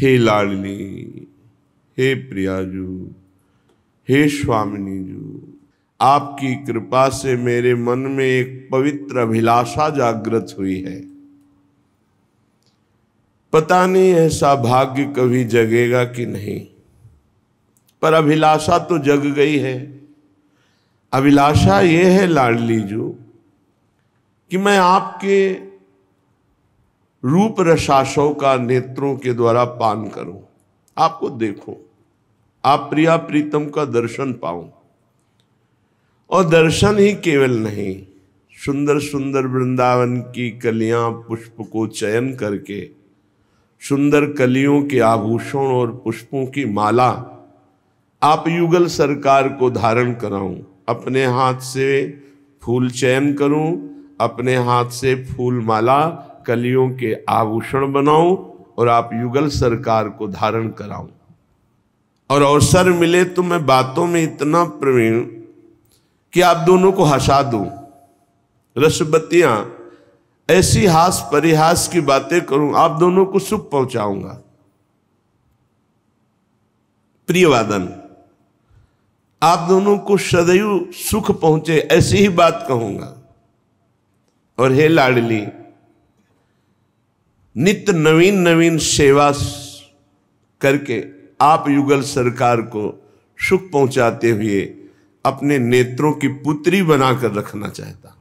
हे लाडली हे प्रियाजू हे स्वामिनी जू आपकी कृपा से मेरे मन में एक पवित्र अभिलाषा जागृत हुई है पता नहीं ऐसा भाग्य कभी जगेगा कि नहीं पर अभिलाषा तो जग गई है अभिलाषा ये है लाडली कि मैं आपके रूप रसाशों का नेत्रों के द्वारा पान करो आपको देखो आप प्रिया प्रीतम का दर्शन पाओ और दर्शन ही केवल नहीं सुंदर सुंदर वृंदावन की कलियां पुष्प को चयन करके सुंदर कलियों के आभूषण और पुष्पों की माला आप युगल सरकार को धारण कराऊं अपने हाथ से फूल चयन करूं अपने हाथ से फूल माला कलियों के आभूषण बनाऊं और आप युगल सरकार को धारण कराऊं और अवसर मिले तो मैं बातों में इतना प्रवीण कि आप दोनों को हंसा दूं रसबत्तियां ऐसी हास परिहास की बातें करूं आप दोनों को सुख पहुंचाऊंगा प्रियवादन आप दोनों को सदैव सुख पहुंचे ऐसी ही बात कहूंगा और हे लाडली नित्य नवीन नवीन सेवा करके आप युगल सरकार को सुख पहुंचाते हुए अपने नेत्रों की पुत्री बनाकर रखना चाहता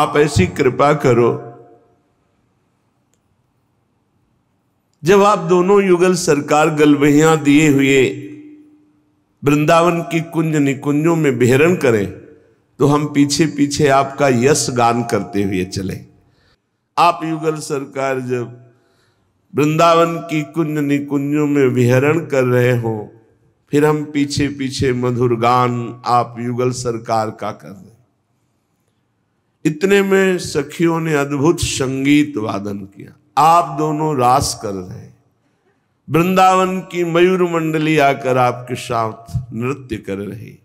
आप ऐसी कृपा करो जब आप दोनों युगल सरकार गलबहिया दिए हुए वृंदावन की कुंज निकुंजों में बेहरण करें तो हम पीछे पीछे आपका यश गान करते हुए चलें आप युगल सरकार जब वृंदावन की कुंज निकुंजों में विहरण कर रहे हो फिर हम पीछे पीछे मधुर गान आप युगल सरकार का कर रहे इतने में सखियों ने अद्भुत संगीत वादन किया आप दोनों रास कर रहे वृंदावन की मयूर मंडली आकर आपके साथ नृत्य कर रही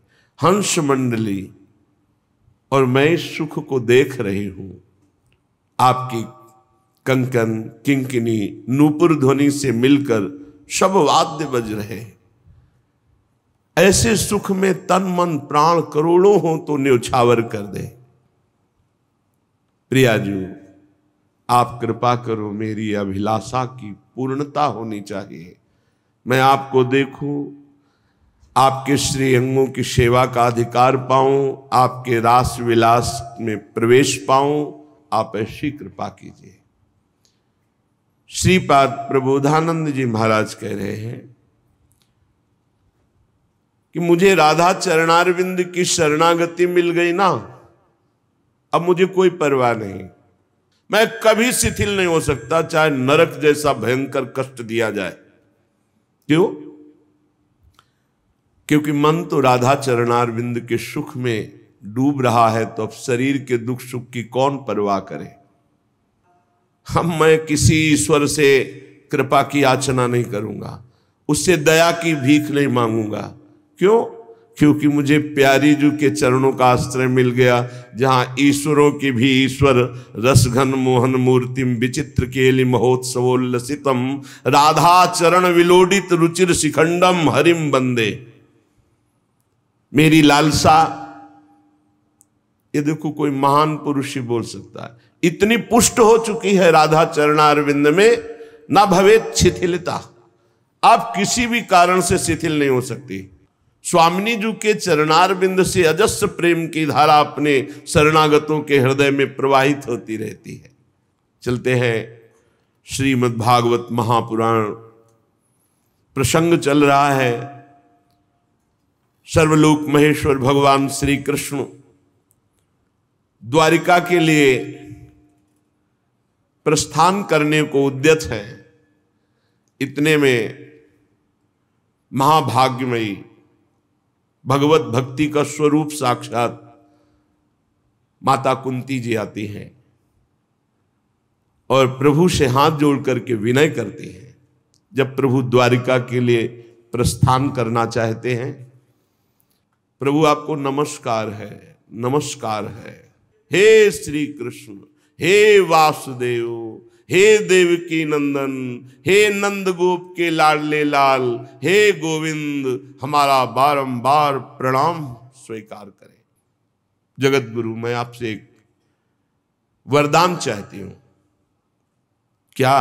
हंस मंडली और मैं सुख को देख रही हूं आपकी कंकन किंकिनी नूपुर ध्वनि से मिलकर शब वाद्य बज रहे हैं ऐसे सुख में तन मन प्राण करोड़ों हो तो न्योछावर कर दे प्रियाजू आप कृपा करो मेरी अभिलाषा की पूर्णता होनी चाहिए मैं आपको देखूं आपके श्री अंगों की सेवा का अधिकार पाऊं आपके रास विलास में प्रवेश पाऊं आप ऐसी कृपा कीजिए श्रीपाद प्रबोधानंद जी महाराज कह रहे हैं कि मुझे राधा चरणारविंद की शरणागति मिल गई ना अब मुझे कोई परवाह नहीं मैं कभी शिथिल नहीं हो सकता चाहे नरक जैसा भयंकर कष्ट दिया जाए क्यों क्योंकि मन तो राधा चरणारविंद के सुख में डूब रहा है तो अब शरीर के दुख सुख की कौन परवाह करे हम मैं किसी ईश्वर से कृपा की याचना नहीं करूंगा उससे दया की भीख नहीं मांगूंगा क्यों क्योंकि मुझे प्यारी जू के चरणों का आश्रय मिल गया जहां ईश्वरों की भी ईश्वर रसघन मोहन मूर्तिम विचित्र केली महोत्सवोल्लसितम राधा चरण विलोडित रुचिर शिखंडम हरिम बंदे मेरी लालसा ये देखो कोई महान पुरुष ही बोल सकता है इतनी पुष्ट हो चुकी है राधा चरणारविंद में ना भवे शिथिलता आप किसी भी कारण से शिथिल नहीं हो सकती स्वामिनी जी के चरणारविंद से अजस्य प्रेम की धारा अपने शरणागतों के हृदय में प्रवाहित होती रहती है चलते हैं श्रीमद् भागवत महापुराण प्रसंग चल रहा है सर्वलोक महेश्वर भगवान श्री कृष्ण द्वारिका के लिए प्रस्थान करने को उद्यत है इतने में महाभाग्यमयी भगवत भक्ति का स्वरूप साक्षात माता कुंती जी आती हैं और प्रभु से हाथ जोड़ करके विनय करती हैं जब प्रभु द्वारिका के लिए प्रस्थान करना चाहते हैं प्रभु आपको नमस्कार है नमस्कार है हे श्री कृष्ण हे वासुदेव हे देव की नंदन हे नंद गोप के लाडले लाल हे गोविंद हमारा बारंबार प्रणाम स्वीकार करें जगत गुरु मैं आपसे एक वरदान चाहती हूं क्या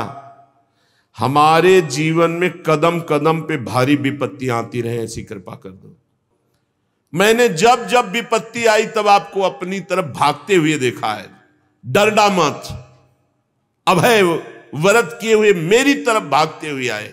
हमारे जीवन में कदम कदम पे भारी विपत्तियां आती रहे ऐसी कृपा कर दो मैंने जब जब विपत्ति आई तब आपको अपनी तरफ भागते हुए देखा है डरडा मत अभय व्रत किए हुए मेरी तरफ भागते हुए आए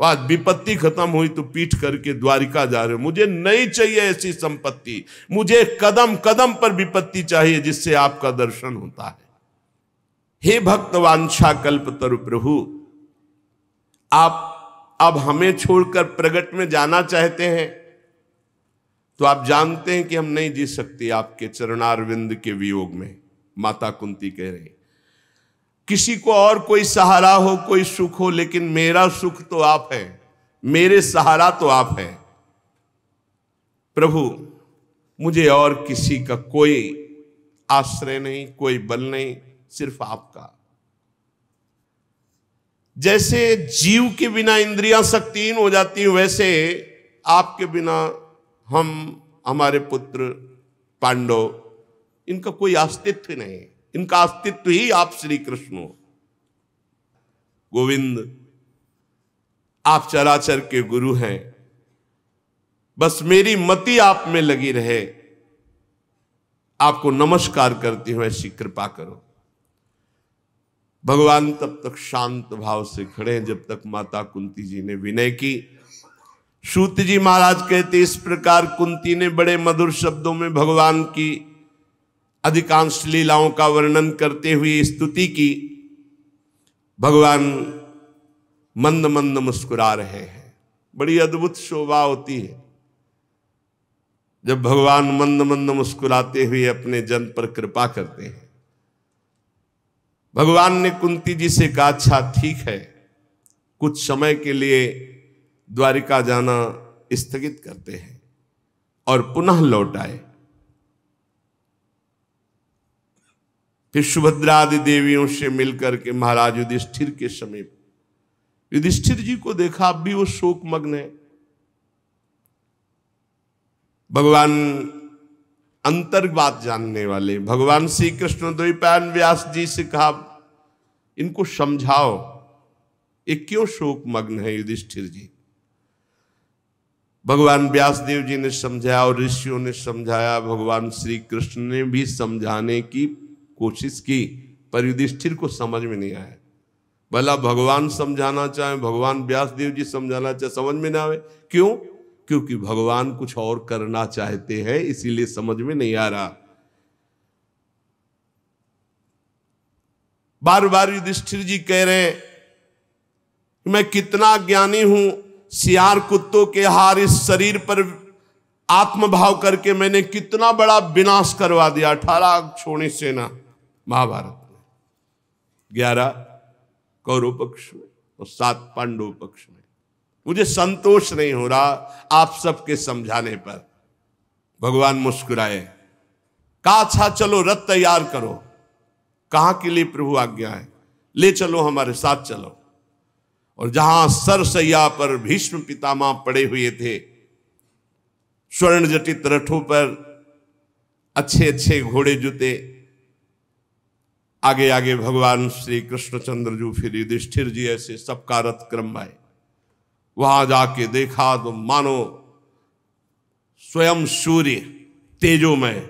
वाह विपत्ति खत्म हुई तो पीठ करके द्वारिका जा रहे हो मुझे नहीं चाहिए ऐसी संपत्ति मुझे कदम कदम पर विपत्ति चाहिए जिससे आपका दर्शन होता है हे भक्तवांछा कल्प तरु प्रभु आप अब हमें छोड़कर प्रगट में जाना चाहते हैं तो आप जानते हैं कि हम नहीं जी सकते आपके चरणारविंद के वियोग में माता कुंती कह रहे किसी को और कोई सहारा हो कोई सुख हो लेकिन मेरा सुख तो आप हैं मेरे सहारा तो आप हैं प्रभु मुझे और किसी का कोई आश्रय नहीं कोई बल नहीं सिर्फ आपका जैसे जीव के बिना इंद्रियां शक्तिहीन हो जाती हैं वैसे आपके बिना हम हमारे पुत्र पांडव इनका कोई अस्तित्व नहीं इनका अस्तित्व ही आप श्री कृष्ण हो गोविंद आप चराचर के गुरु हैं बस मेरी मति आप में लगी रहे आपको नमस्कार करती हूं ऐसी कृपा करो भगवान तब तक शांत भाव से खड़े हैं जब तक माता कुंती जी ने विनय की सूत जी महाराज कहते इस प्रकार कुंती ने बड़े मधुर शब्दों में भगवान की अधिकांश लीलाओं का वर्णन करते हुए स्तुति की भगवान मंद मंद मुस्कुरा रहे हैं बड़ी अद्भुत शोभा होती है जब भगवान मंद मंद मुस्कुराते हुए अपने जन पर कृपा करते हैं भगवान ने कुंती जी से कहा अच्छा ठीक है कुछ समय के लिए द्वारिका जाना स्थगित करते हैं और पुनः लौट आए फिर सुभद्रादि देवियों से मिलकर के महाराज युधिष्ठिर के समीप युधिष्ठिर जी को देखा अब भी वो शोक मग्न है भगवान अंतर बात जानने वाले भगवान श्री कृष्ण द्वीपायन व्यास जी से कहा इनको समझाओ ये क्यों शोक मग्न है युधिष्ठिर जी भगवान व्यासदेव जी ने समझाया और ऋषियों ने समझाया भगवान श्री कृष्ण ने भी समझाने की कोशिश की पर युधिष्ठिर को समझ में नहीं आया भला भगवान समझाना चाहे भगवान व्यासदेव जी समझाना चाहे समझ में ना आवे क्यों क्योंकि भगवान कुछ और करना चाहते हैं इसीलिए समझ में नहीं आ रहा बार बार युधिष्ठिर जी कह रहे हैं मैं कितना ज्ञानी हूं सियार कुत्तों के हार इस शरीर पर आत्मभाव करके मैंने कितना बड़ा विनाश करवा दिया अठारह छोड़ी सेना महाभारत में ग्यारह कौरव पक्ष में और सात पांडव पक्ष में मुझे संतोष नहीं हो रहा आप सबके समझाने पर भगवान मुस्कुराए कहा अच्छा चलो रथ तैयार करो कहा के लिए प्रभु आज्ञा है ले चलो हमारे साथ चलो और जहां सरसैया पर भीष्म पितामह पड़े हुए थे स्वर्ण जटित रथों पर अच्छे अच्छे घोड़े जुते आगे आगे भगवान श्री कृष्णचंद्र जी फिर युधिष्ठिर जी ऐसे सबका रथ क्रम आए वहां जाके देखा तो मानो स्वयं सूर्य तेजोमय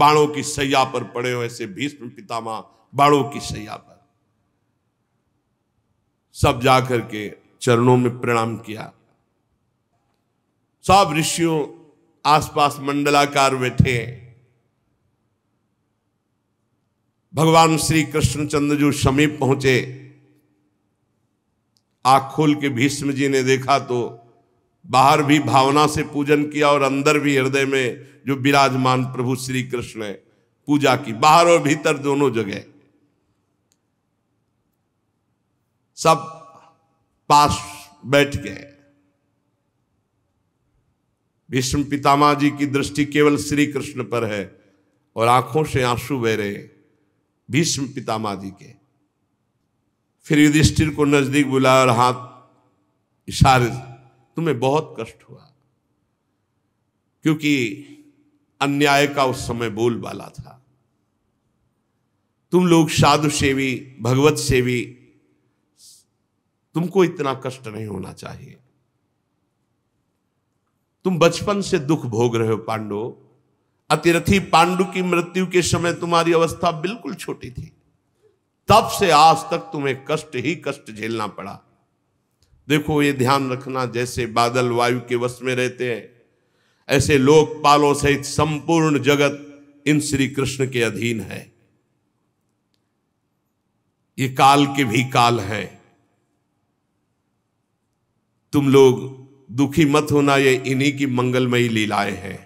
बाणों की सैया पर पड़े हो ऐसे भीष्म पितामह बाणों की सैया पर सब जाकर के चरणों में प्रणाम किया सब ऋषियों आसपास मंडलाकार बैठे भगवान श्री कृष्णचंद्र जो समीप पहुंचे आंख खोल के भीष्म जी ने देखा तो बाहर भी भावना से पूजन किया और अंदर भी हृदय में जो विराजमान प्रभु श्री कृष्ण है पूजा की बाहर और भीतर दोनों जगह सब पास बैठ गए भीष्म पितामा जी की दृष्टि केवल श्री कृष्ण पर है और आंखों से आंसू बह रहे भीष्म पितामा जी के फिर युधिष्ठिर को नजदीक बुलाया और हाथ इशारे तुम्हें बहुत कष्ट हुआ क्योंकि अन्याय का उस समय बोल वाला था तुम लोग साधु सेवी भगवत सेवी तुमको इतना कष्ट नहीं होना चाहिए तुम बचपन से दुख भोग रहे हो पांडु अतिरथी पांडु की मृत्यु के समय तुम्हारी अवस्था बिल्कुल छोटी थी तब से आज तक तुम्हें कष्ट ही कष्ट झेलना पड़ा देखो ये ध्यान रखना जैसे बादल वायु के वश में रहते हैं ऐसे लोकपालों सहित संपूर्ण जगत इन श्री कृष्ण के अधीन है ये काल के भी काल है तुम लोग दुखी मत होना ये इन्हीं की मंगलमयी लीलाएं हैं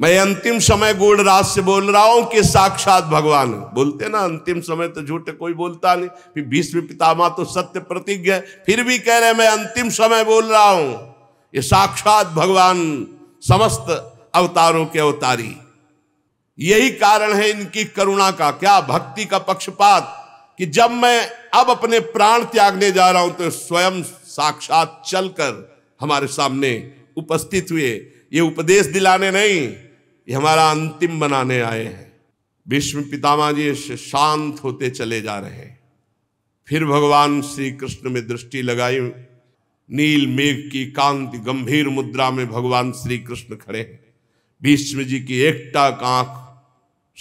मैं अंतिम समय गुड़ राज से बोल रहा हूं कि साक्षात भगवान बोलते ना अंतिम समय तो झूठ कोई बोलता नहीं फिर भीष्म पितामह तो सत्य प्रतिज्ञा फिर भी कह रहे मैं अंतिम समय बोल रहा हूं ये साक्षात भगवान समस्त अवतारों के अवतारी यही कारण है इनकी करुणा का क्या भक्ति का पक्षपात कि जब मैं अब अपने प्राण त्यागने जा रहा हूं तो स्वयं साक्षात चलकर हमारे सामने उपस्थित हुए ये उपदेश दिलाने नहीं ये हमारा अंतिम बनाने आए हैं विष्णु पितामा जी शांत होते चले जा रहे हैं फिर भगवान श्री कृष्ण में दृष्टि लगाई नील मेघ की कांति गंभीर मुद्रा में भगवान श्री कृष्ण खड़े हैं भीष्म जी की एकटा कांख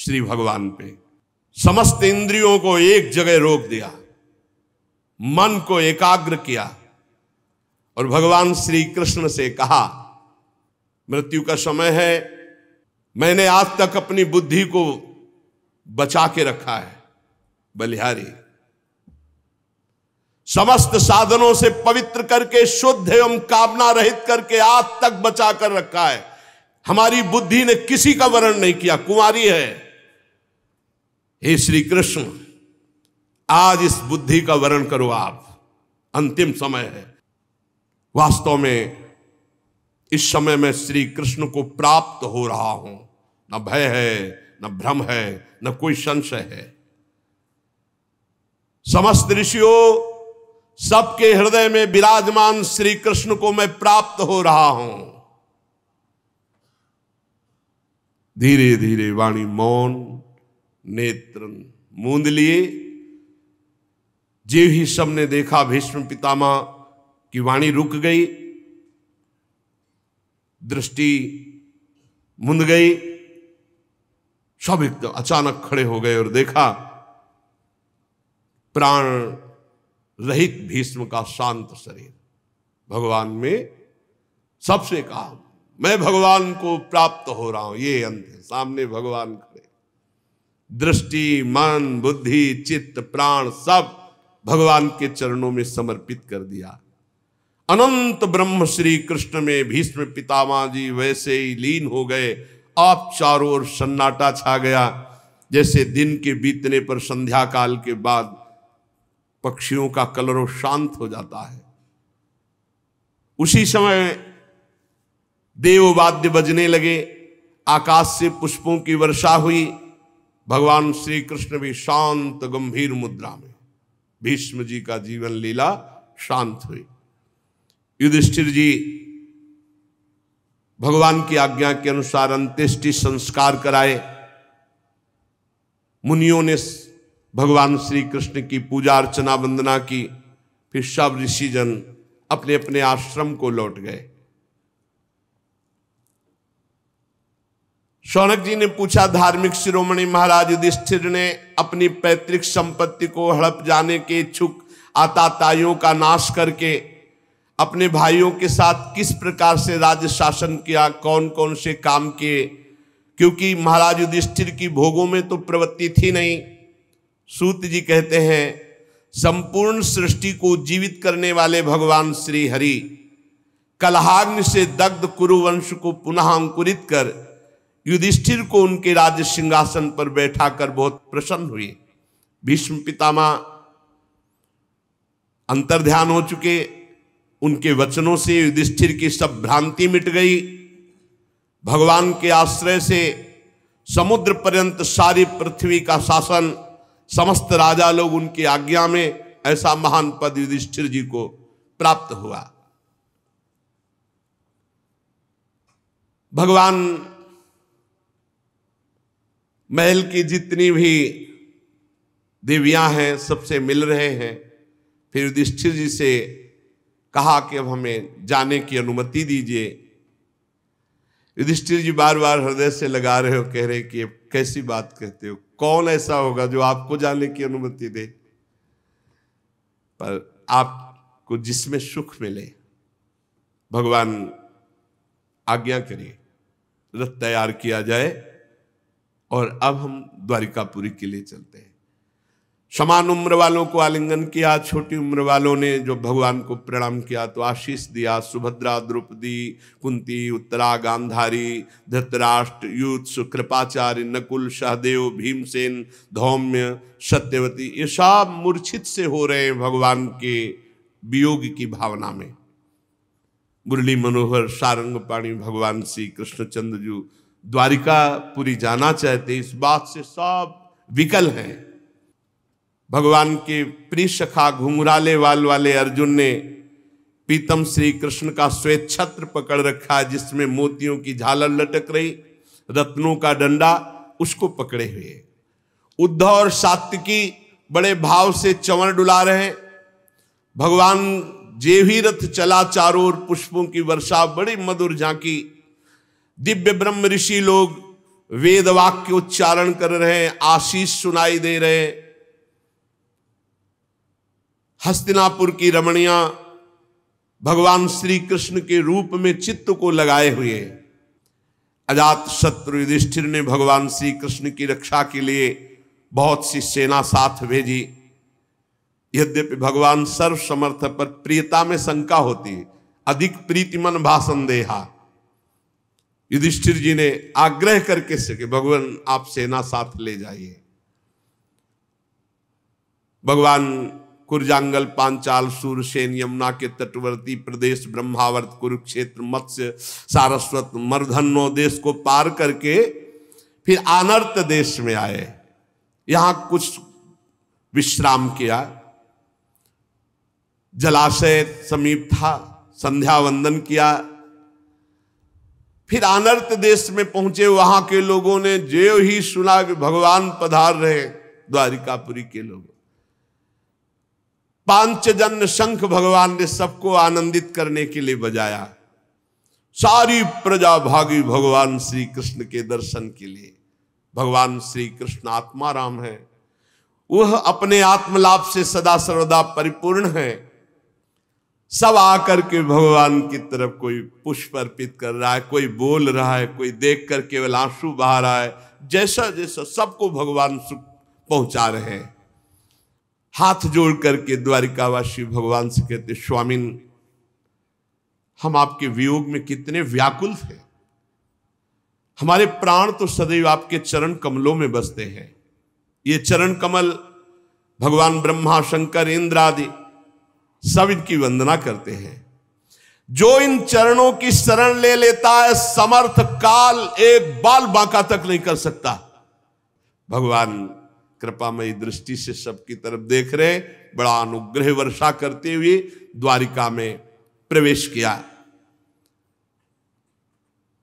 श्री भगवान पे समस्त इंद्रियों को एक जगह रोक दिया मन को एकाग्र किया और भगवान श्री कृष्ण से कहा मृत्यु का समय है मैंने आज तक अपनी बुद्धि को बचा के रखा है बलिहारी समस्त साधनों से पवित्र करके शुद्ध एवं कामना रहित करके आज तक बचा कर रखा है हमारी बुद्धि ने किसी का वर्ण नहीं किया कुमारी है हे श्री कृष्ण आज इस बुद्धि का वर्ण करो आप अंतिम समय है वास्तव में इस समय में श्री कृष्ण को प्राप्त हो रहा हूं न भय है न भ्रम है न कोई संशय है समस्त ऋषियों सबके हृदय में विराजमान श्री कृष्ण को मैं प्राप्त हो रहा हूं धीरे धीरे वाणी मौन नेत्र मूंद लिए जीव ही सब ने देखा भीष्म पितामह की वाणी रुक गई दृष्टि मुंद गई सब एकदम अचानक खड़े हो गए और देखा प्राण रहित भीष्म का शांत शरीर भगवान में सबसे कहा मैं भगवान को प्राप्त हो रहा हूं ये अंत है सामने भगवान का दृष्टि मन बुद्धि चित्त प्राण सब भगवान के चरणों में समर्पित कर दिया अनंत ब्रह्म श्री कृष्ण में भीष्म पितामा जी वैसे ही लीन हो गए आप चारों ओर सन्नाटा छा गया जैसे दिन के बीतने पर संध्या काल के बाद पक्षियों का कलरों शांत हो जाता है उसी समय देववाद्य बजने लगे आकाश से पुष्पों की वर्षा हुई भगवान श्री कृष्ण भी शांत गंभीर मुद्रा में भीष्म जी का जीवन लीला शांत हुई युधिष्ठिर जी भगवान की आज्ञा के अनुसार अंत्येष्टि संस्कार कराए मुनियों ने भगवान श्री कृष्ण की पूजा अर्चना वंदना की फिर सब ऋषिजन अपने अपने आश्रम को लौट गए शौनक जी ने पूछा धार्मिक शिरोमणि महाराज युधिष्ठिर ने अपनी पैतृक संपत्ति को हड़प जाने के इच्छुक आताताइयों का नाश करके अपने भाइयों के साथ किस प्रकार से राज्य शासन किया कौन कौन से काम किए क्योंकि महाराज युधिष्ठिर की भोगों में तो प्रवृत्ति थी नहीं सूत जी कहते हैं संपूर्ण सृष्टि को जीवित करने वाले भगवान श्री हरि कलहाग्न से दग्ध कुरुवंश को पुनः अंकुरित कर युधिष्ठिर को उनके राज्य सिंहासन पर बैठाकर बहुत प्रसन्न हुए भीष्म पितामा अंतर्ध्यान हो चुके उनके वचनों से युधिष्ठिर की सब भ्रांति मिट गई भगवान के आश्रय से समुद्र पर्यंत सारी पृथ्वी का शासन समस्त राजा लोग उनकी आज्ञा में ऐसा महान पद युधिष्ठिर जी को प्राप्त हुआ भगवान महल की जितनी भी देवियां हैं सबसे मिल रहे हैं फिर युधिष्ठिर जी से कहा कि अब हमें जाने की अनुमति दीजिए युधिष्ठिर जी बार बार हृदय से लगा रहे हो कह रहे कि कैसी बात कहते हो कौन ऐसा होगा जो आपको जाने की अनुमति दे पर आपको जिसमें सुख मिले भगवान आज्ञा करिए रथ तैयार किया जाए और अब हम द्वारिकापुरी के लिए चलते हैं समान उम्र वालों को आलिंगन किया छोटी उम्र वालों ने जो भगवान को प्रणाम किया तो आशीष दिया सुभद्रा द्रौपदी कुंती उत्तरा गांधारी धृतराष्ट्र युद्ध कृपाचार्य नकुल सहदेव भीमसेन धौम्य सत्यवती ये सब मूर्छित से हो रहे हैं भगवान के वियोग की भावना में मुरली मनोहर सारंग पाणी भगवान श्री कृष्णचंद्र जी द्वारिकापुरी जाना चाहते इस बात से सब विकल हैं भगवान के प्रिय सखा घुंघराले वाल वाले अर्जुन ने पीतम श्री कृष्ण का श्वेत छत्र पकड़ रखा जिसमें मोतियों की झालर लटक रही रत्नों का डंडा उसको पकड़े हुए उद्धव और सात्विकी बड़े भाव से चंवर डुला रहे हैं भगवान जेवी रथ चला चारों ओर पुष्पों की वर्षा बड़ी मधुर झांकी दिव्य ब्रह्म ऋषि लोग वेद वाक्य उच्चारण कर रहे हैं आशीष सुनाई दे रहे हैं हस्तिनापुर की रमणिया भगवान श्री कृष्ण के रूप में चित्त को लगाए हुए अजात शत्रु युधिष्ठिर ने भगवान श्री कृष्ण की रक्षा के लिए बहुत सी सेना साथ भेजी यद्यपि भगवान सर्व समर्थ पर प्रियता में शंका होती अधिक प्रीतिमन भाषण देहा युधिष्ठिर जी ने आग्रह करके सके भगवान आप सेना साथ ले जाइए भगवान कुरजांगल पांचाल सूरसेन यमुना के तटवर्ती प्रदेश ब्रह्मावर्त कुरुक्षेत्र मत्स्य सारस्वत मर्धन्नो देश को पार करके फिर आनर्त देश में आए यहां कुछ विश्राम किया जलाशय समीप था संध्या वंदन किया फिर अनर्थ देश में पहुंचे वहां के लोगों ने जो ही सुना कि भगवान पधार रहे द्वारिकापुरी के लोग जन शंख भगवान ने सबको आनंदित करने के लिए बजाया सारी प्रजा भागी भगवान श्री कृष्ण के दर्शन के लिए भगवान श्री कृष्ण आत्मा राम है वह अपने आत्मलाभ से सदा सर्वदा परिपूर्ण है सब आकर के भगवान की तरफ कोई पुष्प अर्पित कर रहा है कोई बोल रहा है कोई देख कर केवल आंसू बहा रहा है जैसा जैसा सबको भगवान सुख पहुंचा रहे हैं हाथ जोड़ करके द्वारिकावासी भगवान से कहते स्वामिन हम आपके वियोग में कितने व्याकुल थे हमारे प्राण तो सदैव आपके चरण कमलों में बसते हैं ये चरण कमल भगवान ब्रह्मा शंकर इंद्र आदि सब इनकी वंदना करते हैं जो इन चरणों की शरण ले लेता है समर्थ काल एक बाल बांका तक नहीं कर सकता भगवान कृपा मई दृष्टि से सबकी तरफ देख रहे बड़ा अनुग्रह वर्षा करते हुए द्वारिका में प्रवेश किया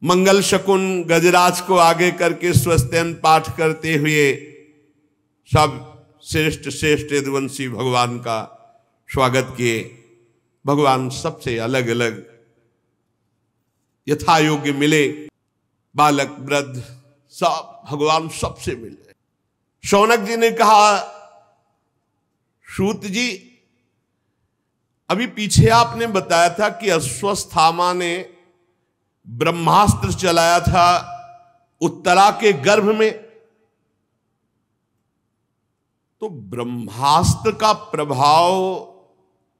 मंगल शकुन गजराज को आगे करके स्वस्तन पाठ करते हुए सब श्रेष्ठ श्रेष्ठ यदुवंशी भगवान का स्वागत किए भगवान सबसे अलग अलग यथा योग्य मिले बालक वृद्ध सब भगवान सबसे मिले शौनक जी ने कहा सूत जी अभी पीछे आपने बताया था कि अश्वस्थामा ने ब्रह्मास्त्र चलाया था उत्तरा के गर्भ में तो ब्रह्मास्त्र का प्रभाव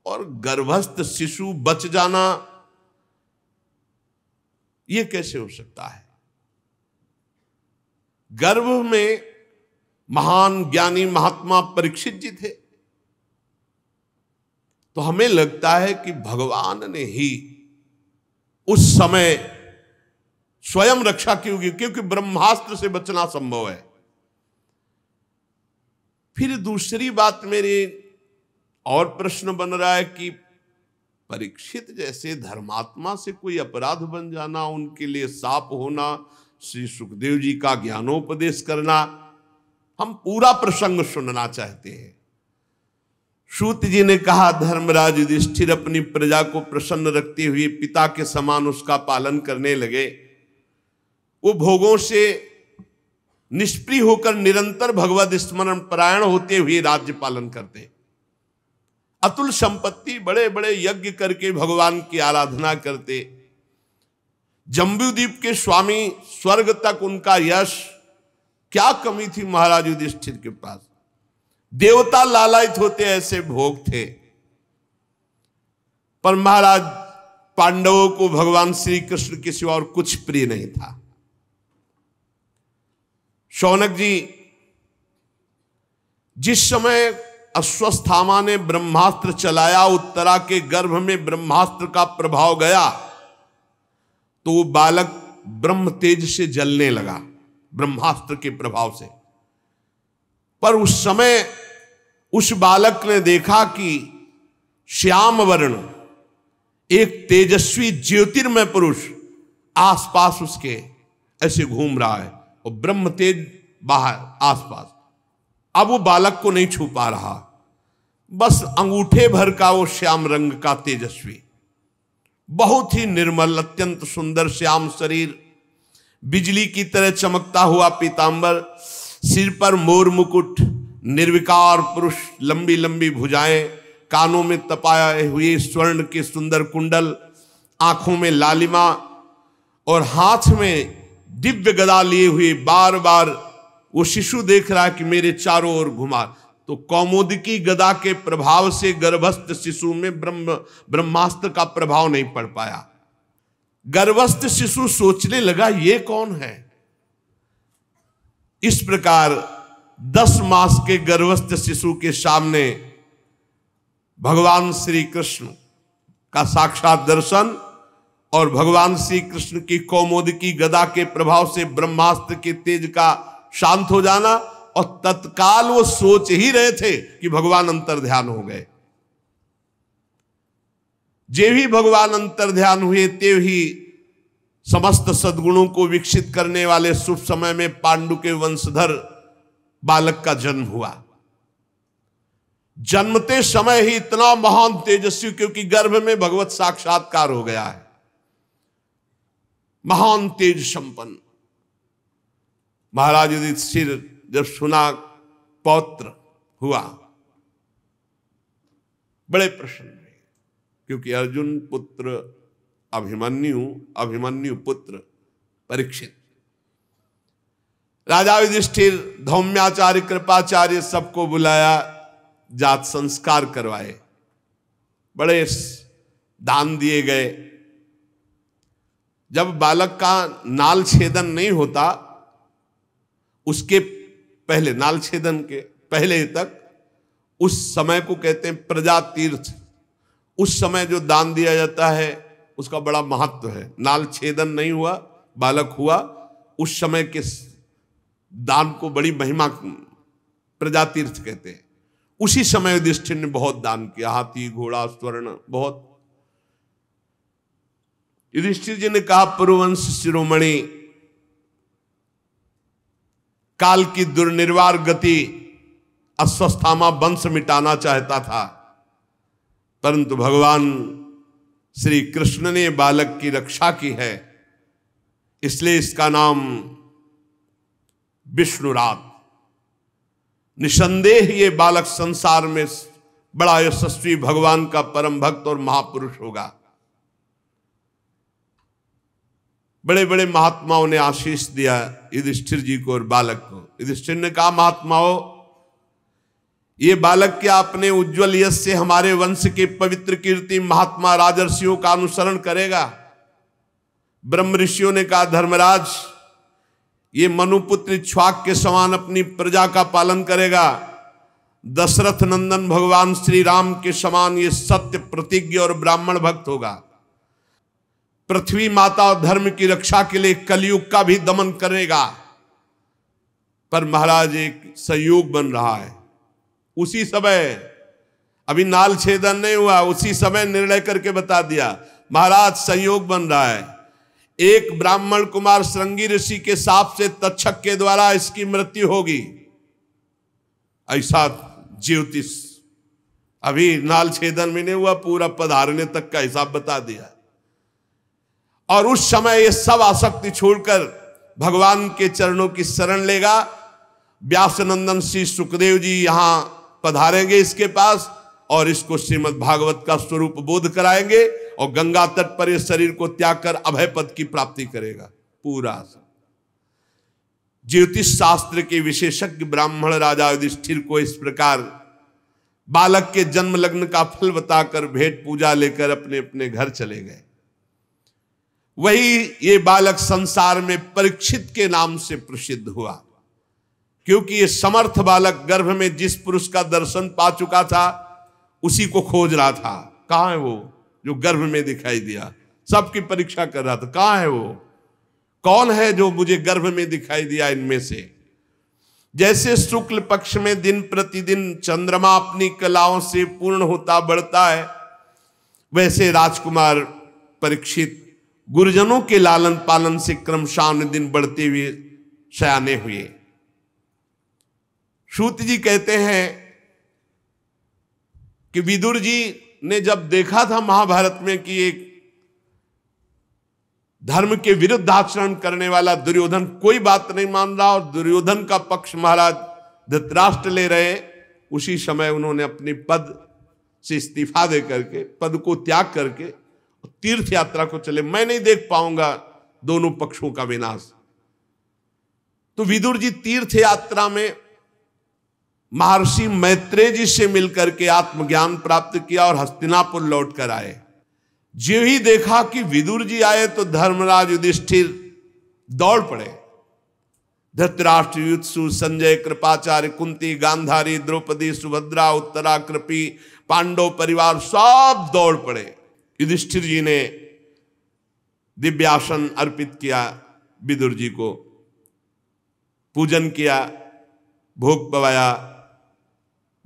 और गर्भस्थ शिशु बच जाना यह कैसे हो सकता है गर्भ में महान ज्ञानी महात्मा परीक्षित जी थे तो हमें लगता है कि भगवान ने ही उस समय स्वयं रक्षा की होगी क्योंकि ब्रह्मास्त्र से बचना संभव है फिर दूसरी बात मेरी और प्रश्न बन रहा है कि परीक्षित जैसे धर्मात्मा से कोई अपराध बन जाना उनके लिए साप होना श्री सुखदेव जी का ज्ञानोपदेश करना हम पूरा प्रसंग सुनना चाहते हैं सूत जी ने कहा धर्मराज युधिष्ठिर अपनी प्रजा को प्रसन्न रखते हुए पिता के समान उसका पालन करने लगे वो भोगों से निष्प्रिय होकर निरंतर भगवत स्मरण परायण होते हुए राज्य पालन करते हैं अतुल संपत्ति बड़े बड़े यज्ञ करके भगवान की आराधना करते जम्बूद्वीप के स्वामी स्वर्ग तक उनका यश क्या कमी थी महाराज युधिष्ठिर के पास देवता लालायित होते ऐसे भोग थे पर महाराज पांडवों को भगवान श्री कृष्ण के सिवा और कुछ प्रिय नहीं था शौनक जी जिस समय अश्वस्थामा ने ब्रह्मास्त्र चलाया उत्तरा के गर्भ में ब्रह्मास्त्र का प्रभाव गया तो वो बालक ब्रह्म तेज से जलने लगा ब्रह्मास्त्र के प्रभाव से पर उस समय उस बालक ने देखा कि श्याम वर्ण एक तेजस्वी ज्योतिर्मय पुरुष आसपास उसके ऐसे घूम रहा है और ब्रह्म तेज बाहर आसपास अब वो बालक को नहीं छू पा रहा बस अंगूठे भर का वो श्याम रंग का तेजस्वी बहुत ही निर्मल अत्यंत सुंदर श्याम शरीर बिजली की तरह चमकता हुआ पीताम्बर सिर पर मोर मुकुट निर्विकार पुरुष लंबी लंबी भुजाएं कानों में तपाए हुए स्वर्ण के सुंदर कुंडल आंखों में लालिमा और हाथ में दिव्य गदा लिए हुए बार बार वो शिशु देख रहा है कि मेरे चारों ओर घुमा तो कौमोदिकी गदा के प्रभाव से गर्भस्थ शिशु में ब्रह्म ब्रह्मास्त्र का प्रभाव नहीं पड़ पाया गर्भस्थ शिशु सोचने लगा ये कौन है इस प्रकार दस मास के गर्भस्थ शिशु के सामने भगवान श्री कृष्ण का साक्षात दर्शन और भगवान श्री कृष्ण की कौमोद की गदा के प्रभाव से ब्रह्मास्त्र के तेज का शांत हो जाना और तत्काल वो सोच ही रहे थे कि भगवान अंतर ध्यान हो गए जे भी भगवान अंतर ध्यान हुए ते भी समस्त सद्गुणों को विकसित करने वाले शुभ समय में पांडु के वंशधर बालक का जन्म हुआ जन्मते समय ही इतना महान तेजस्वी क्योंकि गर्भ में भगवत साक्षात्कार हो गया है महान तेज संपन्न महाराज युधिष्ठिर जब सुना पौत्र हुआ बड़े प्रसन्न हुए क्योंकि अर्जुन पुत्र अभिमन्यु अभिमन्यु पुत्र परीक्षित राजा युधिष्ठिर धौम्याचार्य कृपाचार्य सबको बुलाया जात संस्कार करवाए बड़े दान दिए गए जब बालक का नाल छेदन नहीं होता उसके पहले नाल छेदन के पहले तक उस समय को कहते हैं प्रजा तीर्थ उस समय जो दान दिया जाता है उसका बड़ा महत्व है नाल छेदन नहीं हुआ बालक हुआ उस समय के दान को बड़ी महिमा प्रजा तीर्थ कहते हैं उसी समय युधिष्ठिर ने बहुत दान किया हाथी घोड़ा स्वर्ण बहुत युधिष्ठिर जी ने कहा पुरुवंश शिरोमणि काल की दुर्निर्वार गति अस्वस्थामा वंश मिटाना चाहता था परंतु भगवान श्री कृष्ण ने बालक की रक्षा की है इसलिए इसका नाम विष्णुरात निसंदेह ये बालक संसार में बड़ा यशस्वी भगवान का परम भक्त और महापुरुष होगा बड़े बड़े महात्माओं ने आशीष दिया युधिष्ठिर जी को और बालक को युधिष्ठिर ने कहा महात्माओं ये बालक के आपने उज्जवल यश से हमारे वंश के पवित्र कीर्ति महात्मा राजर्षियों का अनुसरण करेगा ब्रह्म ऋषियों ने कहा धर्मराज ये मनुपुत्र छ्वाक के समान अपनी प्रजा का पालन करेगा दशरथ नंदन भगवान श्री राम के समान ये सत्य प्रतिज्ञ और ब्राह्मण भक्त होगा पृथ्वी माता और धर्म की रक्षा के लिए कलयुग का भी दमन करेगा पर महाराज एक संयोग बन रहा है उसी समय अभी नाल छेदन नहीं हुआ उसी समय निर्णय करके बता दिया महाराज संयोग बन रहा है एक ब्राह्मण कुमार श्रृंगी ऋषि के साप से तक्षक के द्वारा इसकी मृत्यु होगी ऐसा ज्योतिष अभी नाल छेदन में नहीं हुआ पूरा पधारने तक का हिसाब बता दिया और उस समय ये सब आसक्ति छोड़कर भगवान के चरणों की शरण लेगा व्यासनंदन श्री सुखदेव जी यहाँ पधारेंगे इसके पास और इसको श्रीमद् भागवत का स्वरूप बोध कराएंगे और गंगा तट पर इस शरीर को त्याग कर अभय पद की प्राप्ति करेगा पूरा ज्योतिष शास्त्र के विशेषज्ञ ब्राह्मण राजा युधिष्ठिर को इस प्रकार बालक के जन्म लग्न का फल बताकर भेंट पूजा लेकर अपने अपने घर चले गए वही ये बालक संसार में परीक्षित के नाम से प्रसिद्ध हुआ क्योंकि ये समर्थ बालक गर्भ में जिस पुरुष का दर्शन पा चुका था उसी को खोज रहा था कहाँ है वो जो गर्भ में दिखाई दिया सबकी परीक्षा कर रहा था कहाँ है वो कौन है जो मुझे गर्भ में दिखाई दिया इनमें से जैसे शुक्ल पक्ष में दिन प्रतिदिन चंद्रमा अपनी कलाओं से पूर्ण होता बढ़ता है वैसे राजकुमार परीक्षित गुरुजनों के लालन पालन से क्रमशान दिन बढ़ते हुए सयाने हुए सूत जी कहते हैं कि विदुर जी ने जब देखा था महाभारत में कि एक धर्म के विरुद्ध आचरण करने वाला दुर्योधन कोई बात नहीं मान रहा और दुर्योधन का पक्ष महाराज धृतराष्ट्र ले रहे उसी समय उन्होंने अपने पद से इस्तीफा दे करके पद को त्याग करके तीर्थ यात्रा को चले मैं नहीं देख पाऊंगा दोनों पक्षों का विनाश तो विदुर जी तीर्थ यात्रा में महर्षि मैत्रेय जी से मिलकर के आत्मज्ञान प्राप्त किया और हस्तिनापुर लौट कर आए जो ही देखा कि विदुर जी आए तो धर्मराज युधिष्ठिर दौड़ पड़े धृतराष्ट्र युत्सु संजय कृपाचार्य कुंती गांधारी द्रौपदी सुभद्रा उत्तरा कृपी पांडव परिवार सब दौड़ पड़े युधिष्ठिर जी ने दिव्यासन अर्पित किया विदुर जी को पूजन किया भोग पवाया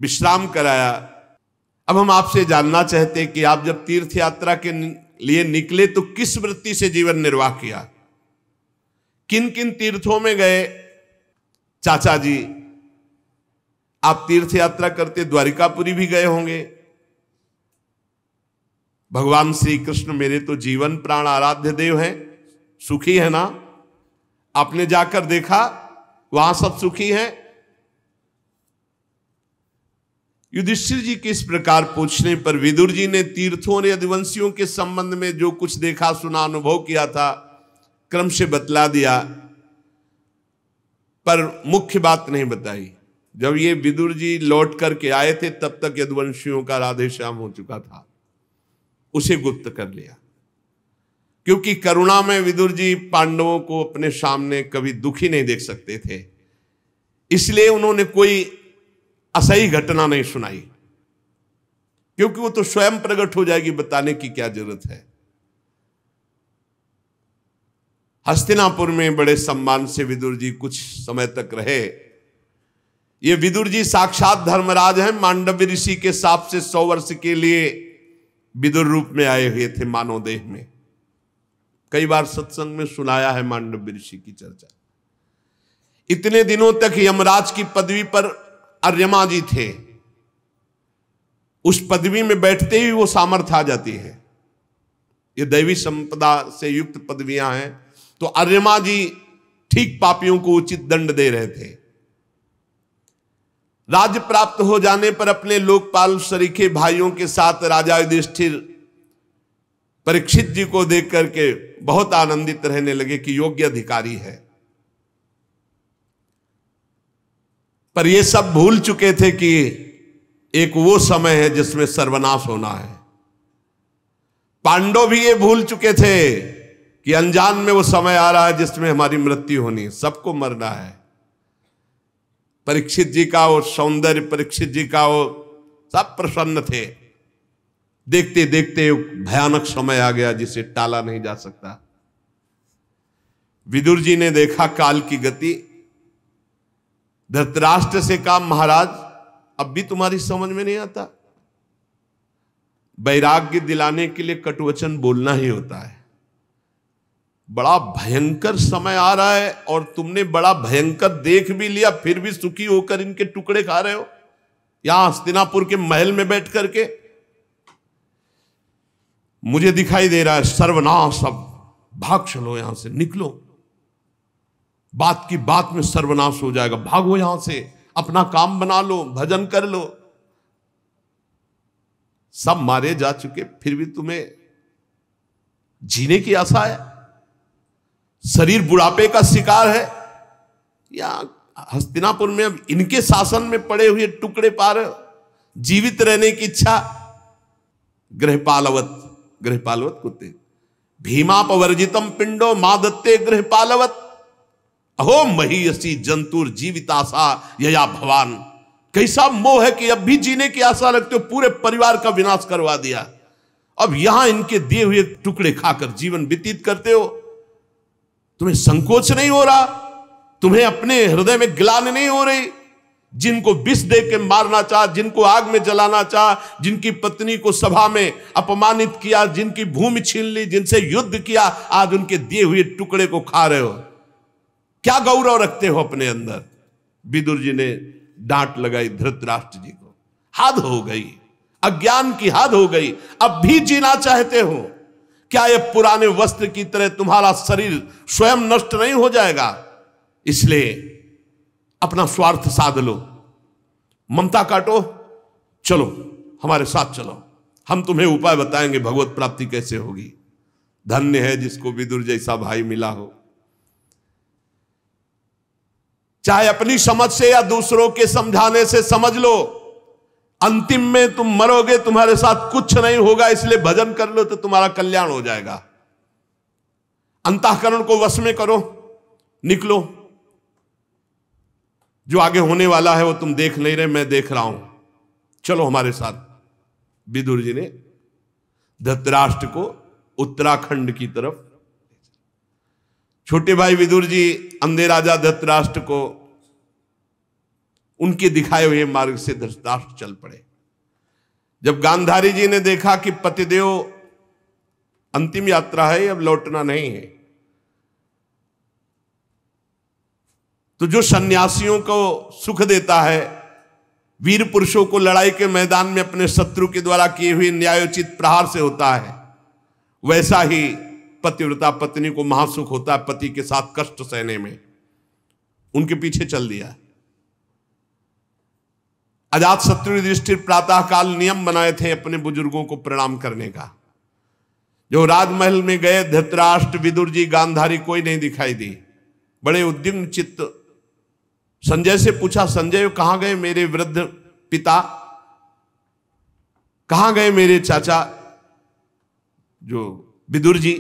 विश्राम कराया अब हम आपसे जानना चाहते कि आप जब तीर्थ यात्रा के लिए निकले तो किस वृत्ति से जीवन निर्वाह किया किन किन तीर्थों में गए चाचा जी आप तीर्थ यात्रा करते द्वारिकापुरी भी गए होंगे भगवान श्री कृष्ण मेरे तो जीवन प्राण आराध्य देव हैं सुखी है ना आपने जाकर देखा वहां सब सुखी हैं युधिष्ठिर जी के इस प्रकार पूछने पर विदुर जी ने तीर्थों और अधिवंशियों के संबंध में जो कुछ देखा सुना अनुभव किया था क्रम से बतला दिया पर मुख्य बात नहीं बताई जब ये विदुर जी लौट करके आए थे तब तक यदुवंशियों का राधे श्याम हो चुका था उसे गुप्त कर लिया क्योंकि करुणा में विदुर जी पांडवों को अपने सामने कभी दुखी नहीं देख सकते थे इसलिए उन्होंने कोई असही घटना नहीं सुनाई क्योंकि वो तो स्वयं प्रकट हो जाएगी बताने की क्या जरूरत है हस्तिनापुर में बड़े सम्मान से विदुर जी कुछ समय तक रहे ये विदुर जी साक्षात धर्मराज हैं मांडव्य ऋषि के साप से सौ वर्ष के लिए विदुर रूप में आए हुए थे मानव देह में कई बार सत्संग में सुनाया है मांडव ऋषि की चर्चा इतने दिनों तक यमराज की पदवी पर अर्यमा जी थे उस पदवी में बैठते ही वो सामर्थ्य आ जाती है ये दैवी संपदा से युक्त पदवियां हैं तो अर्यमा जी ठीक पापियों को उचित दंड दे रहे थे राज्य प्राप्त हो जाने पर अपने लोकपाल सरीखे भाइयों के साथ राजा युधिष्ठिर परीक्षित जी को देख करके बहुत आनंदित रहने लगे कि योग्य अधिकारी है पर ये सब भूल चुके थे कि एक वो समय है जिसमें सर्वनाश होना है पांडव भी ये भूल चुके थे कि अनजान में वो समय आ रहा है जिसमें हमारी मृत्यु होनी सबको मरना है परीक्षित जी का वो सौंदर्य परीक्षित जी का वो सब प्रसन्न थे देखते देखते भयानक समय आ गया जिसे टाला नहीं जा सकता विदुर जी ने देखा काल की गति धृतराष्ट्र से कहा महाराज अब भी तुम्हारी समझ में नहीं आता वैराग्य दिलाने के लिए कटुवचन बोलना ही होता है बड़ा भयंकर समय आ रहा है और तुमने बड़ा भयंकर देख भी लिया फिर भी सुखी होकर इनके टुकड़े खा रहे हो यहां हस्तिनापुर के महल में बैठ करके मुझे दिखाई दे रहा है सर्वनाश अब भाग चलो यहां से निकलो बात की बात में सर्वनाश हो जाएगा भागो यहां से अपना काम बना लो भजन कर लो सब मारे जा चुके फिर भी तुम्हें जीने की आशा है शरीर बुढ़ापे का शिकार है या हस्तिनापुर में अब इनके शासन में पड़े हुए टुकड़े पार जीवित रहने की इच्छा गृहपालवत गृहपालवत कुत्ते भीमापवर्जितम पिंडो दत्ते गृहपालवत अहो महीसी जंतुर जीवित आशा यया भवान कैसा मोह है कि अब भी जीने की आशा रखते हो पूरे परिवार का विनाश करवा दिया अब यहां इनके दिए हुए टुकड़े खाकर जीवन व्यतीत करते हो तुम्हें संकोच नहीं हो रहा तुम्हें अपने हृदय में ग्लान नहीं हो रही जिनको विष दे के मारना चाह जिनको आग में जलाना चाह जिनकी पत्नी को सभा में अपमानित किया जिनकी भूमि छीन ली जिनसे युद्ध किया आज उनके दिए हुए टुकड़े को खा रहे हो क्या गौरव रखते हो अपने अंदर विदुर जी ने डांट लगाई धृतराष्ट्र जी को हद हो गई अज्ञान की हद हो गई अब भी जीना चाहते हो क्या ये पुराने वस्त्र की तरह तुम्हारा शरीर स्वयं नष्ट नहीं हो जाएगा इसलिए अपना स्वार्थ साध लो ममता काटो चलो हमारे साथ चलो हम तुम्हें उपाय बताएंगे भगवत प्राप्ति कैसे होगी धन्य है जिसको विदुर जैसा भाई मिला हो चाहे अपनी समझ से या दूसरों के समझाने से समझ लो अंतिम में तुम मरोगे तुम्हारे साथ कुछ नहीं होगा इसलिए भजन कर लो तो तुम्हारा कल्याण हो जाएगा अंतःकरण को वश में करो निकलो जो आगे होने वाला है वो तुम देख नहीं रहे मैं देख रहा हूं चलो हमारे साथ विदुर जी ने धतराष्ट्र को उत्तराखंड की तरफ छोटे भाई विदुर जी अंधे राजा धतराष्ट्र को उनके दिखाए हुए मार्ग से धृतराष्ट्र चल पड़े जब गांधारी जी ने देखा कि पतिदेव अंतिम यात्रा है अब लौटना नहीं है तो जो सन्यासियों को सुख देता है वीर पुरुषों को लड़ाई के मैदान में अपने शत्रु के द्वारा किए हुए न्यायोचित प्रहार से होता है वैसा ही पतिव्रता पत्नी को महासुख होता है पति के साथ कष्ट सहने में उनके पीछे चल दिया अजात शत्रु युधिष्ठिर प्रातःकाल नियम बनाए थे अपने बुजुर्गों को प्रणाम करने का जो राजमहल में गए धृतराष्ट्र विदुर जी गांधारी कोई नहीं दिखाई दी बड़े उद्यम चित्त संजय से पूछा संजय कहां गए मेरे वृद्ध पिता कहां गए मेरे चाचा जो विदुर जी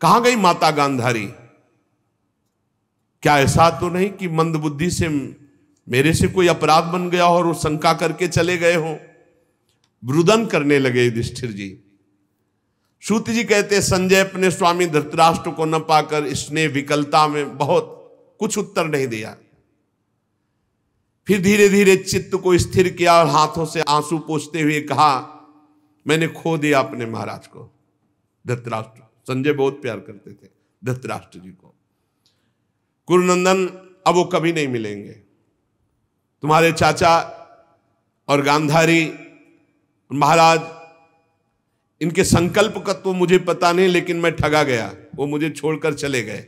कहां गई माता गांधारी क्या ऐसा तो नहीं कि मंदबुद्धि से मेरे से कोई अपराध बन गया हो और वो शंका करके चले गए हो रुदन करने लगे युधिष्ठिर जी सूत जी कहते संजय अपने स्वामी धृतराष्ट्र को न पाकर इसने विकलता में बहुत कुछ उत्तर नहीं दिया फिर धीरे धीरे चित्त को स्थिर किया और हाथों से आंसू पोछते हुए कहा मैंने खो दिया अपने महाराज को धृतराष्ट्र संजय बहुत प्यार करते थे धृतराष्ट्र जी को कुरुनंदन अब वो कभी नहीं मिलेंगे तुम्हारे चाचा और गांधारी महाराज इनके संकल्प का तो मुझे पता नहीं लेकिन मैं ठगा गया वो मुझे छोड़कर चले गए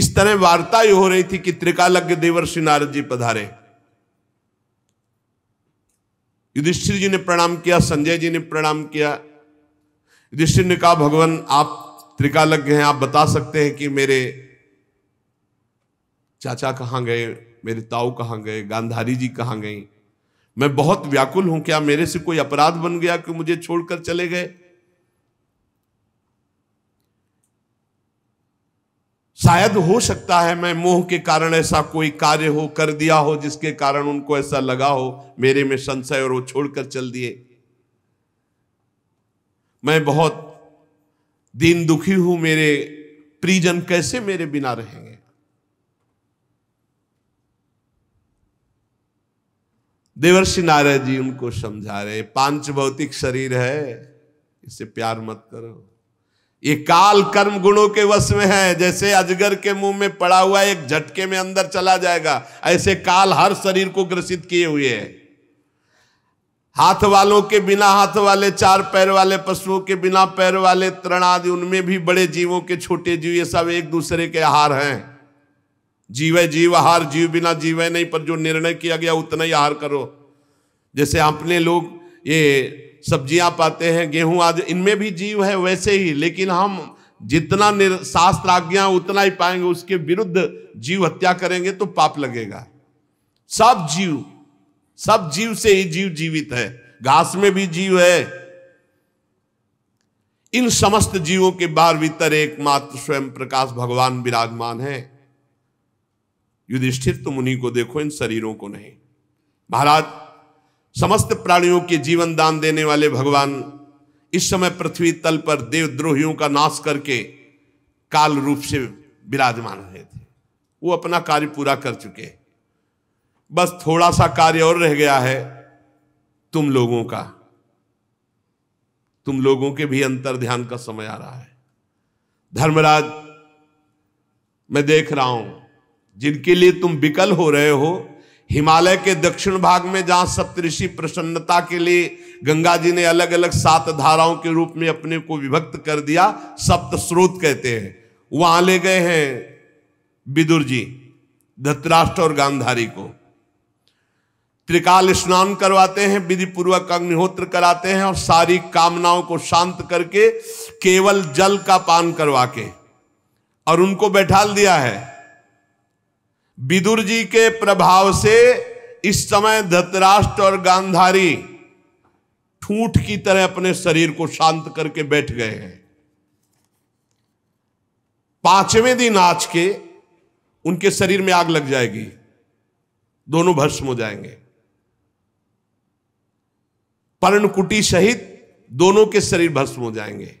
इस तरह वार्ता ही हो रही थी कि त्रिकालज्ञ देवर्षि नारद जी पधारे युधिष्ठिर जी ने प्रणाम किया संजय जी ने प्रणाम किया युधिष्ठिर ने कहा भगवान आप त्रिकालज्ञ हैं आप बता सकते हैं कि मेरे चाचा कहाँ गए मेरे ताऊ कहाँ गए गांधारी जी कहाँ गई मैं बहुत व्याकुल हूं क्या मेरे से कोई अपराध बन गया कि मुझे छोड़कर चले गए शायद हो सकता है मैं मोह के कारण ऐसा कोई कार्य हो कर दिया हो जिसके कारण उनको ऐसा लगा हो मेरे में संशय और वो छोड़कर चल दिए मैं बहुत दीन दुखी हूं मेरे प्रिजन कैसे मेरे बिना रहेंगे देवर्षि नारायण जी उनको समझा रहे पांच भौतिक शरीर है इसे प्यार मत करो ये काल कर्म गुणों के वश में है जैसे अजगर के मुंह में पड़ा हुआ एक झटके में अंदर चला जाएगा ऐसे काल हर शरीर को ग्रसित किए हुए है हाथ वालों के बिना हाथ वाले चार पैर वाले पशुओं के बिना पैर वाले तृण आदि उनमें भी बड़े जीवों के छोटे जीव ये सब एक दूसरे के आहार हैं जीवे जीव आहार जीव बिना जीवे नहीं पर जो निर्णय किया गया उतना ही आहार करो जैसे अपने लोग ये सब्जियां पाते हैं गेहूं आदि इनमें भी जीव है वैसे ही लेकिन हम जितना शास्त्र आज्ञा उतना ही पाएंगे उसके विरुद्ध जीव हत्या करेंगे तो पाप लगेगा सब जीव सब जीव से ही जीव जीवित है घास में भी जीव है इन समस्त जीवों के बार भीतर एकमात्र स्वयं प्रकाश भगवान विराजमान है युधिष्ठिर तुम उन्हीं को देखो इन शरीरों को नहीं महाराज समस्त प्राणियों के जीवन दान देने वाले भगवान इस समय पृथ्वी तल पर देवद्रोहियों का नाश करके काल रूप से विराजमान हुए थे वो अपना कार्य पूरा कर चुके बस थोड़ा सा कार्य और रह गया है तुम लोगों का तुम लोगों के भी अंतर ध्यान का समय आ रहा है धर्मराज मैं देख रहा हूं जिनके लिए तुम विकल हो रहे हो हिमालय के दक्षिण भाग में जहाँ सप्तऋषि प्रसन्नता के लिए गंगा जी ने अलग अलग सात धाराओं के रूप में अपने को विभक्त कर दिया सप्त स्रोत कहते हैं वहां ले गए हैं विदुर जी धतराष्ट्र और गांधारी को त्रिकाल स्नान करवाते हैं विधि पूर्वक अग्निहोत्र कराते हैं और सारी कामनाओं को शांत करके केवल जल का पान करवा के और उनको बैठाल दिया है विदुर जी के प्रभाव से इस समय धतराष्ट्र और गांधारी ठूठ की तरह अपने शरीर को शांत करके बैठ गए हैं पांचवें दिन आज के उनके शरीर में आग लग जाएगी दोनों भस्म हो जाएंगे पर्णकुटी सहित दोनों के शरीर भस्म हो जाएंगे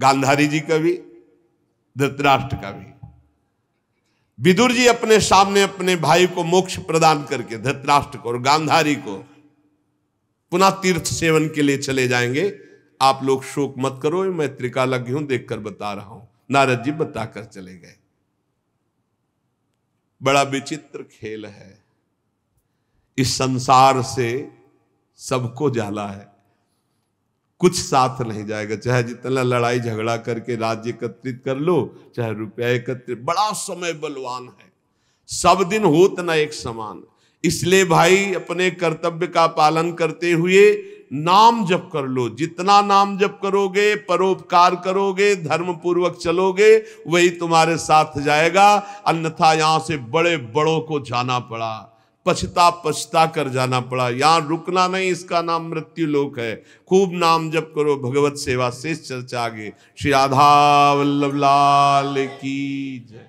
गांधारी जी का भी धृतराष्ट्र का भी विदुर जी अपने सामने अपने भाई को मोक्ष प्रदान करके धृतराष्ट्र को और गांधारी को पुनः तीर्थ सेवन के लिए चले जाएंगे आप लोग शोक मत करो मैं त्रिकालज्ञ हूं देखकर बता रहा हूं नारद जी बताकर चले गए बड़ा विचित्र खेल है इस संसार से सबको जाला है कुछ साथ नहीं जाएगा चाहे जितना लड़ाई झगड़ा करके राज्य एकत्रित कर लो चाहे रुपया एकत्रित बड़ा समय बलवान है सब दिन हो तना एक समान इसलिए भाई अपने कर्तव्य का पालन करते हुए नाम जप कर लो जितना नाम जप करोगे परोपकार करोगे धर्म पूर्वक चलोगे वही तुम्हारे साथ जाएगा अन्यथा यहां से बड़े बड़ों को जाना पड़ा पछता पछता कर जाना पड़ा यहाँ रुकना नहीं इसका नाम मृत्यु लोक है खूब नाम जप करो भगवत सेवा से चर्चा आगे श्री राधा वल्लभ लाल की जय